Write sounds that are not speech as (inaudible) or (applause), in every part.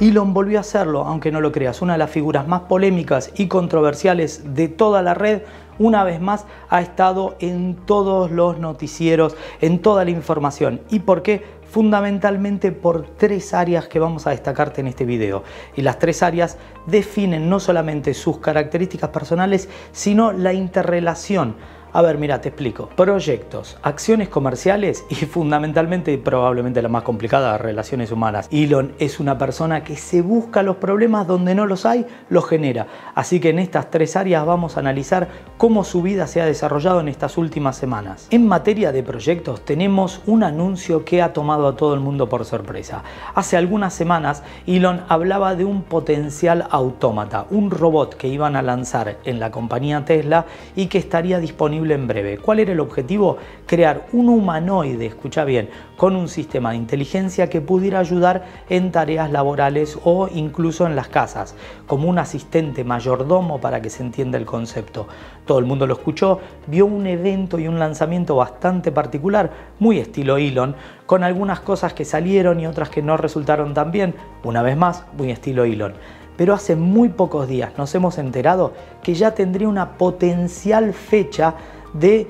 Elon volvió a hacerlo, aunque no lo creas, una de las figuras más polémicas y controversiales de toda la red, una vez más ha estado en todos los noticieros, en toda la información. ¿Y por qué? Fundamentalmente por tres áreas que vamos a destacarte en este video. Y las tres áreas definen no solamente sus características personales, sino la interrelación a ver, mira, te explico. Proyectos, acciones comerciales y (laughs) fundamentalmente probablemente la más complicada, relaciones humanas. Elon es una persona que se busca los problemas donde no los hay, los genera. Así que en estas tres áreas vamos a analizar cómo su vida se ha desarrollado en estas últimas semanas. En materia de proyectos tenemos un anuncio que ha tomado a todo el mundo por sorpresa. Hace algunas semanas Elon hablaba de un potencial autómata, un robot que iban a lanzar en la compañía Tesla y que estaría disponible en breve. ¿Cuál era el objetivo? Crear un humanoide, escucha bien, con un sistema de inteligencia que pudiera ayudar en tareas laborales o incluso en las casas, como un asistente mayordomo para que se entienda el concepto. Todo el mundo lo escuchó, vio un evento y un lanzamiento bastante particular, muy estilo Elon, con algunas cosas que salieron y otras que no resultaron tan bien, una vez más, muy estilo Elon pero hace muy pocos días nos hemos enterado que ya tendría una potencial fecha de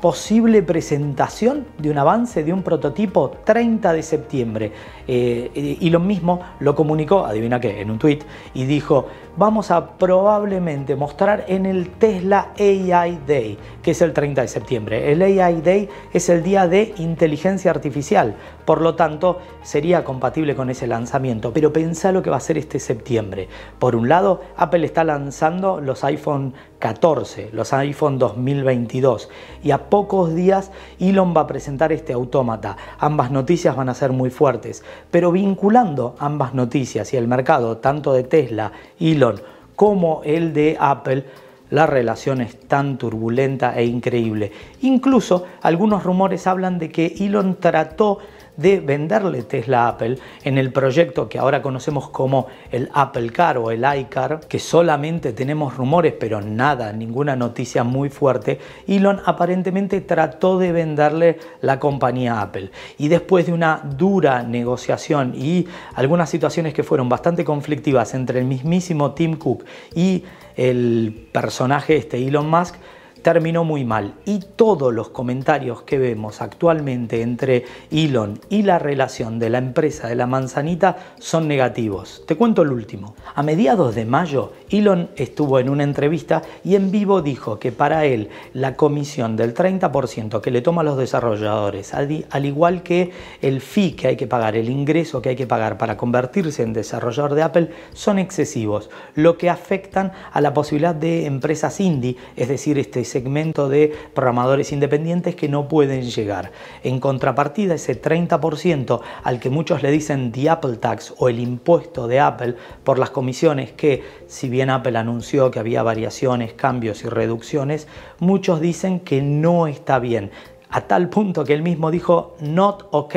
posible presentación de un avance de un prototipo 30 de septiembre. Elon eh, y lo mismo lo comunicó, adivina qué, en un tweet y dijo, vamos a probablemente mostrar en el Tesla AI Day, que es el 30 de septiembre. El AI Day es el día de inteligencia artificial, por lo tanto sería compatible con ese lanzamiento, pero pensá lo que va a ser este septiembre. Por un lado, Apple está lanzando los iPhone 14, los iPhone 2022 y a pocos días Elon va a presentar este autómata. Ambas noticias van a ser muy fuertes pero vinculando ambas noticias y el mercado, tanto de Tesla, Elon, como el de Apple, la relación es tan turbulenta e increíble. Incluso algunos rumores hablan de que Elon trató de venderle Tesla a Apple en el proyecto que ahora conocemos como el Apple Car o el iCar, que solamente tenemos rumores, pero nada, ninguna noticia muy fuerte, Elon aparentemente trató de venderle la compañía Apple. Y después de una dura negociación y algunas situaciones que fueron bastante conflictivas entre el mismísimo Tim Cook y el personaje este Elon Musk, terminó muy mal. Y todos los comentarios que vemos actualmente entre Elon y la relación de la empresa de la manzanita son negativos. Te cuento el último. A mediados de mayo, Elon estuvo en una entrevista y en vivo dijo que para él la comisión del 30% que le toma a los desarrolladores, al igual que el fee que hay que pagar, el ingreso que hay que pagar para convertirse en desarrollador de Apple, son excesivos, lo que afectan a la posibilidad de empresas indie, es decir, este segmento de programadores independientes que no pueden llegar. En contrapartida, ese 30% al que muchos le dicen the Apple Tax o el impuesto de Apple por las comisiones que, si bien Apple anunció que había variaciones, cambios y reducciones, muchos dicen que no está bien, a tal punto que él mismo dijo not ok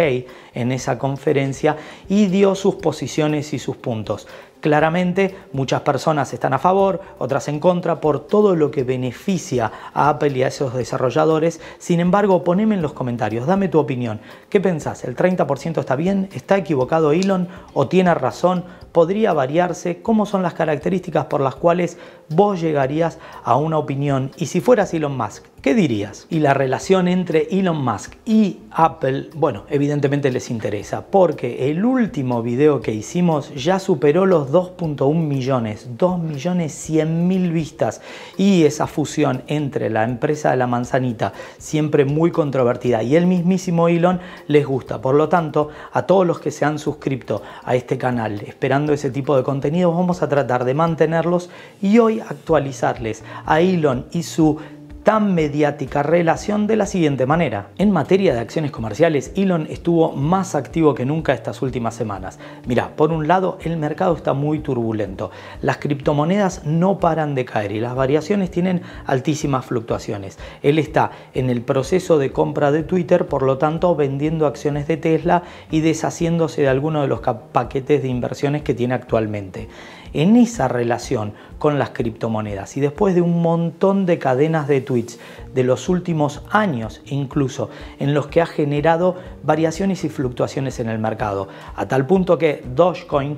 en esa conferencia y dio sus posiciones y sus puntos. Claramente muchas personas están a favor, otras en contra, por todo lo que beneficia a Apple y a esos desarrolladores. Sin embargo, poneme en los comentarios, dame tu opinión. ¿Qué pensás? ¿El 30% está bien? ¿Está equivocado Elon? ¿O tiene razón? ¿Podría variarse? ¿Cómo son las características por las cuales vos llegarías a una opinión? Y si fueras Elon Musk, ¿qué dirías? Y la relación entre Elon Musk y Apple, bueno, evidentemente les interesa, porque el último video que hicimos ya superó los 2.1 millones, 2 millones 100 mil vistas, y esa fusión entre la empresa de la manzanita, siempre muy controvertida, y el mismísimo Elon les gusta. Por lo tanto, a todos los que se han suscrito a este canal esperando ese tipo de contenido, vamos a tratar de mantenerlos y hoy actualizarles a Elon y su tan mediática relación de la siguiente manera. En materia de acciones comerciales, Elon estuvo más activo que nunca estas últimas semanas. Mira, por un lado, el mercado está muy turbulento. Las criptomonedas no paran de caer y las variaciones tienen altísimas fluctuaciones. Él está en el proceso de compra de Twitter, por lo tanto, vendiendo acciones de Tesla y deshaciéndose de alguno de los paquetes de inversiones que tiene actualmente en esa relación con las criptomonedas. Y después de un montón de cadenas de tweets de los últimos años incluso, en los que ha generado variaciones y fluctuaciones en el mercado, a tal punto que Dogecoin,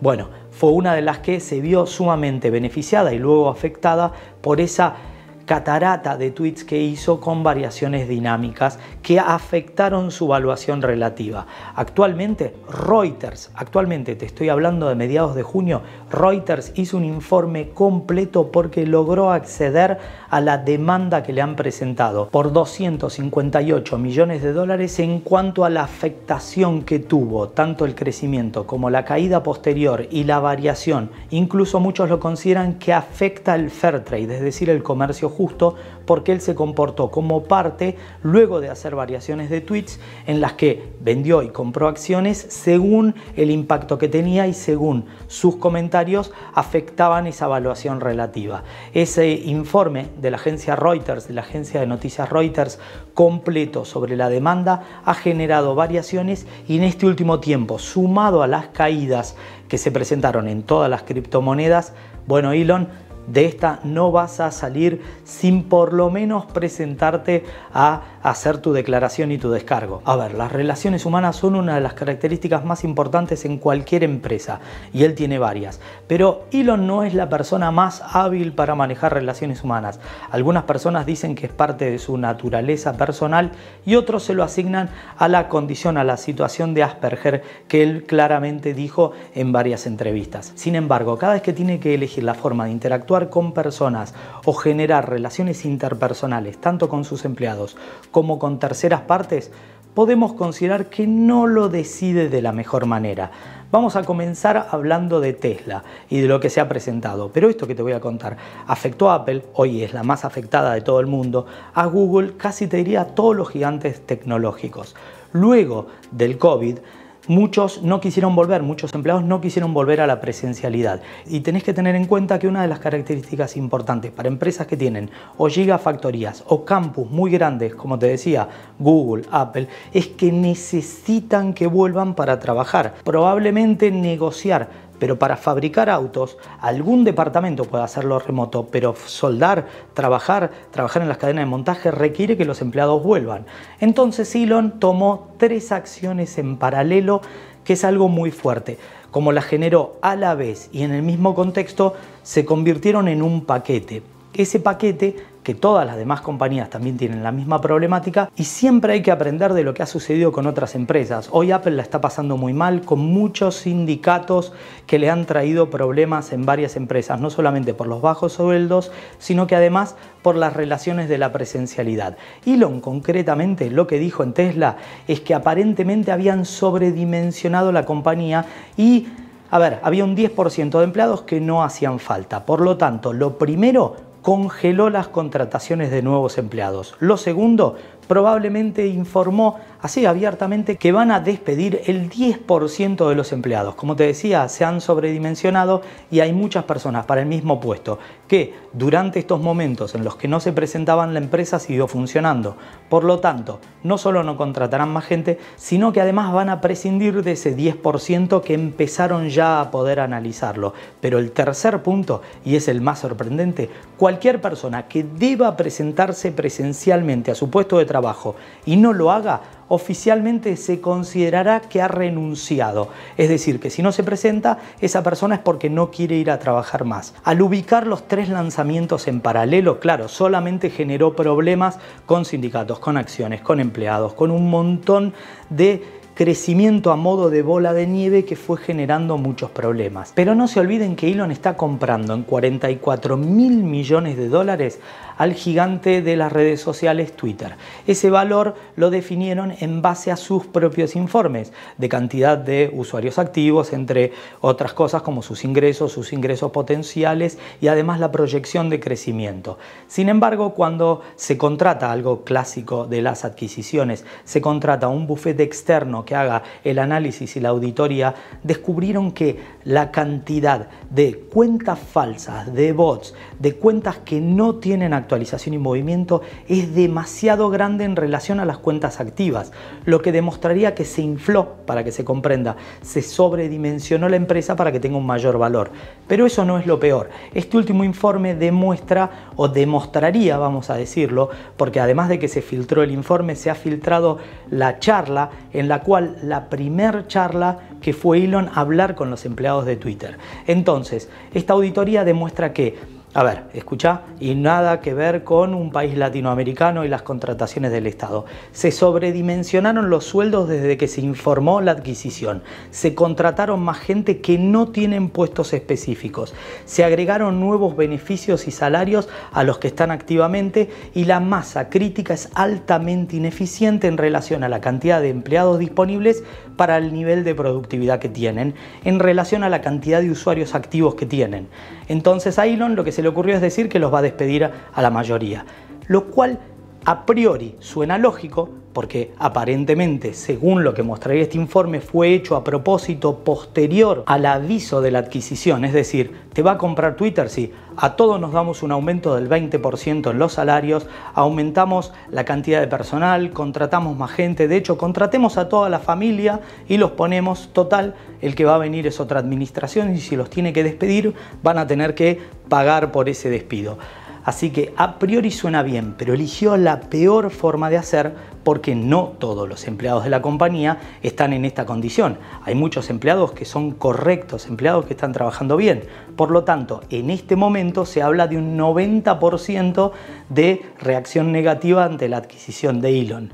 bueno, fue una de las que se vio sumamente beneficiada y luego afectada por esa catarata de tweets que hizo con variaciones dinámicas que afectaron su valuación relativa. Actualmente, Reuters, actualmente te estoy hablando de mediados de junio, Reuters hizo un informe completo porque logró acceder a la demanda que le han presentado por 258 millones de dólares en cuanto a la afectación que tuvo tanto el crecimiento como la caída posterior y la variación. Incluso muchos lo consideran que afecta el fair trade, es decir, el comercio justo porque él se comportó como parte luego de hacer variaciones de tweets en las que vendió y compró acciones según el impacto que tenía y según sus comentarios afectaban esa evaluación relativa. Ese informe de la agencia Reuters, de la agencia de noticias Reuters completo sobre la demanda ha generado variaciones y en este último tiempo, sumado a las caídas que se presentaron en todas las criptomonedas, bueno, Elon de esta no vas a salir sin por lo menos presentarte a hacer tu declaración y tu descargo. A ver, las relaciones humanas son una de las características más importantes en cualquier empresa y él tiene varias. Pero Elon no es la persona más hábil para manejar relaciones humanas. Algunas personas dicen que es parte de su naturaleza personal y otros se lo asignan a la condición, a la situación de Asperger que él claramente dijo en varias entrevistas. Sin embargo, cada vez que tiene que elegir la forma de interactuar con personas o generar relaciones interpersonales, tanto con sus empleados como con terceras partes, podemos considerar que no lo decide de la mejor manera. Vamos a comenzar hablando de Tesla y de lo que se ha presentado, pero esto que te voy a contar afectó a Apple, hoy es la más afectada de todo el mundo, a Google, casi te diría a todos los gigantes tecnológicos. Luego del COVID, muchos no quisieron volver, muchos empleados no quisieron volver a la presencialidad. Y tenés que tener en cuenta que una de las características importantes para empresas que tienen o gigafactorías o campus muy grandes, como te decía, Google, Apple, es que necesitan que vuelvan para trabajar, probablemente negociar pero para fabricar autos, algún departamento puede hacerlo remoto, pero soldar, trabajar, trabajar en las cadenas de montaje requiere que los empleados vuelvan. Entonces Elon tomó tres acciones en paralelo, que es algo muy fuerte. Como las generó a la vez y en el mismo contexto, se convirtieron en un paquete ese paquete que todas las demás compañías también tienen la misma problemática y siempre hay que aprender de lo que ha sucedido con otras empresas. Hoy Apple la está pasando muy mal con muchos sindicatos que le han traído problemas en varias empresas, no solamente por los bajos sueldos, sino que además por las relaciones de la presencialidad. Elon concretamente lo que dijo en Tesla es que aparentemente habían sobredimensionado la compañía y... A ver, había un 10% de empleados que no hacían falta. Por lo tanto, lo primero congeló las contrataciones de nuevos empleados. Lo segundo, probablemente informó así abiertamente que van a despedir el 10% de los empleados. Como te decía, se han sobredimensionado y hay muchas personas para el mismo puesto que durante estos momentos en los que no se presentaban la empresa siguió funcionando. Por lo tanto, no solo no contratarán más gente, sino que además van a prescindir de ese 10% que empezaron ya a poder analizarlo. Pero el tercer punto, y es el más sorprendente, cualquier persona que deba presentarse presencialmente a su puesto de trabajo y no lo haga, oficialmente se considerará que ha renunciado. Es decir, que si no se presenta, esa persona es porque no quiere ir a trabajar más. Al ubicar los tres lanzamientos en paralelo, claro, solamente generó problemas con sindicatos, con acciones, con empleados, con un montón de crecimiento a modo de bola de nieve que fue generando muchos problemas. Pero no se olviden que Elon está comprando en 44 mil millones de dólares al gigante de las redes sociales Twitter. Ese valor lo definieron en base a sus propios informes de cantidad de usuarios activos, entre otras cosas como sus ingresos, sus ingresos potenciales y además la proyección de crecimiento. Sin embargo, cuando se contrata algo clásico de las adquisiciones, se contrata un bufete externo que haga el análisis y la auditoría, descubrieron que la cantidad de cuentas falsas, de bots, de cuentas que no tienen acceso actualización y movimiento es demasiado grande en relación a las cuentas activas, lo que demostraría que se infló, para que se comprenda, se sobredimensionó la empresa para que tenga un mayor valor. Pero eso no es lo peor. Este último informe demuestra o demostraría, vamos a decirlo, porque además de que se filtró el informe, se ha filtrado la charla en la cual la primer charla que fue Elon hablar con los empleados de Twitter. Entonces, esta auditoría demuestra que a ver, escucha, y nada que ver con un país latinoamericano y las contrataciones del Estado. Se sobredimensionaron los sueldos desde que se informó la adquisición. Se contrataron más gente que no tienen puestos específicos. Se agregaron nuevos beneficios y salarios a los que están activamente y la masa crítica es altamente ineficiente en relación a la cantidad de empleados disponibles para el nivel de productividad que tienen, en relación a la cantidad de usuarios activos que tienen. Entonces lo que se le ocurrió es decir que los va a despedir a la mayoría, lo cual a priori suena lógico porque aparentemente, según lo que mostraría este informe, fue hecho a propósito posterior al aviso de la adquisición, es decir, te va a comprar Twitter si a todos nos damos un aumento del 20% en los salarios, aumentamos la cantidad de personal, contratamos más gente, de hecho, contratemos a toda la familia y los ponemos total, el que va a venir es otra administración y si los tiene que despedir van a tener que pagar por ese despido. Así que a priori suena bien, pero eligió la peor forma de hacer porque no todos los empleados de la compañía están en esta condición. Hay muchos empleados que son correctos, empleados que están trabajando bien. Por lo tanto, en este momento se habla de un 90% de reacción negativa ante la adquisición de Elon.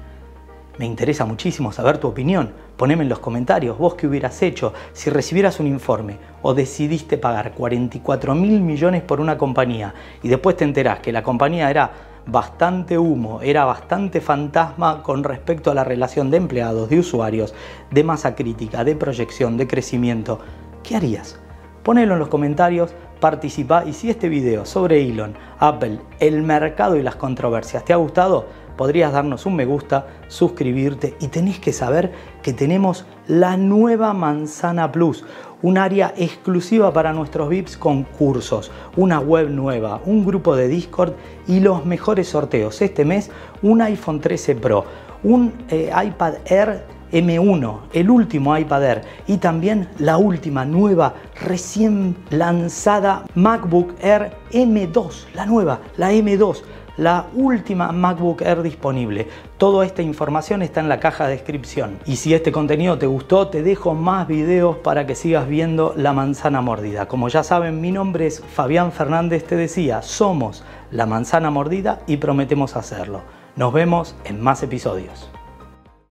Me interesa muchísimo saber tu opinión. Poneme en los comentarios vos qué hubieras hecho si recibieras un informe, o decidiste pagar 44 mil millones por una compañía y después te enterás que la compañía era bastante humo, era bastante fantasma con respecto a la relación de empleados, de usuarios, de masa crítica, de proyección, de crecimiento, ¿qué harías? Ponelo en los comentarios, participa y si este video sobre Elon, Apple, el mercado y las controversias te ha gustado, podrías darnos un me gusta, suscribirte y tenés que saber que tenemos la nueva Manzana Plus, un área exclusiva para nuestros VIPs con cursos, una web nueva, un grupo de Discord y los mejores sorteos. Este mes un iPhone 13 Pro, un eh, iPad Air M1, el último iPad Air y también la última nueva recién lanzada MacBook Air M2, la nueva, la M2 la última MacBook Air disponible. Toda esta información está en la caja de descripción. Y si este contenido te gustó, te dejo más videos para que sigas viendo La Manzana Mordida. Como ya saben, mi nombre es Fabián Fernández, te decía, somos La Manzana Mordida y prometemos hacerlo. Nos vemos en más episodios.